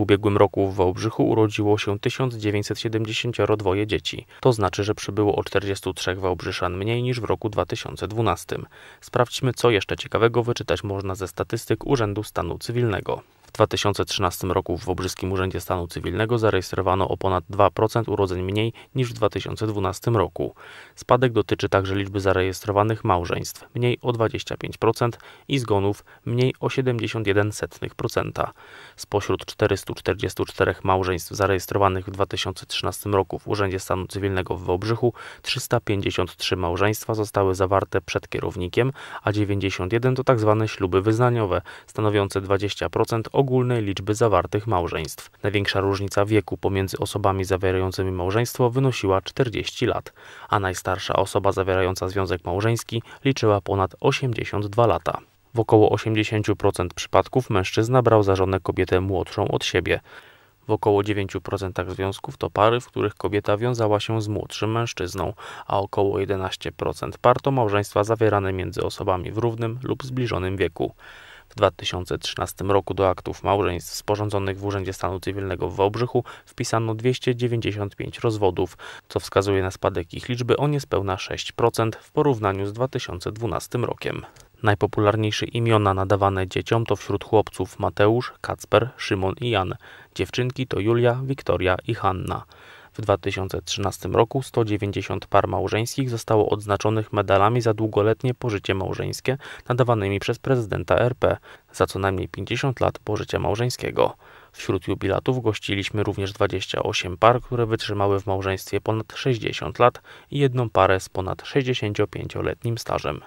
W ubiegłym roku w Wałbrzychu urodziło się 1972 dzieci. To znaczy, że przybyło o 43 Wałbrzyszan mniej niż w roku 2012. Sprawdźmy, co jeszcze ciekawego wyczytać można ze statystyk Urzędu Stanu Cywilnego. 2013 roku w Wobrzyskim Urzędzie Stanu Cywilnego zarejestrowano o ponad 2% urodzeń mniej niż w 2012 roku. Spadek dotyczy także liczby zarejestrowanych małżeństw, mniej o 25% i zgonów mniej o 71%. Spośród 444 małżeństw zarejestrowanych w 2013 roku w Urzędzie Stanu Cywilnego w Wałbrzychu 353 małżeństwa zostały zawarte przed kierownikiem, a 91 to tzw. Tak śluby wyznaniowe, stanowiące 20% ogółu ogólnej liczby zawartych małżeństw. Największa różnica wieku pomiędzy osobami zawierającymi małżeństwo wynosiła 40 lat, a najstarsza osoba zawierająca związek małżeński liczyła ponad 82 lata. W około 80% przypadków mężczyzna brał za żonę kobietę młodszą od siebie. W około 9% związków to pary, w których kobieta wiązała się z młodszym mężczyzną, a około 11% par to małżeństwa zawierane między osobami w równym lub zbliżonym wieku. W 2013 roku do aktów małżeństw sporządzonych w Urzędzie Stanu Cywilnego w Wałbrzychu wpisano 295 rozwodów, co wskazuje na spadek ich liczby o niespełna 6% w porównaniu z 2012 rokiem. Najpopularniejsze imiona nadawane dzieciom to wśród chłopców Mateusz, Kacper, Szymon i Jan. Dziewczynki to Julia, Wiktoria i Hanna. W 2013 roku 190 par małżeńskich zostało odznaczonych medalami za długoletnie pożycie małżeńskie nadawanymi przez prezydenta RP za co najmniej 50 lat pożycia małżeńskiego. Wśród jubilatów gościliśmy również 28 par, które wytrzymały w małżeństwie ponad 60 lat i jedną parę z ponad 65-letnim stażem.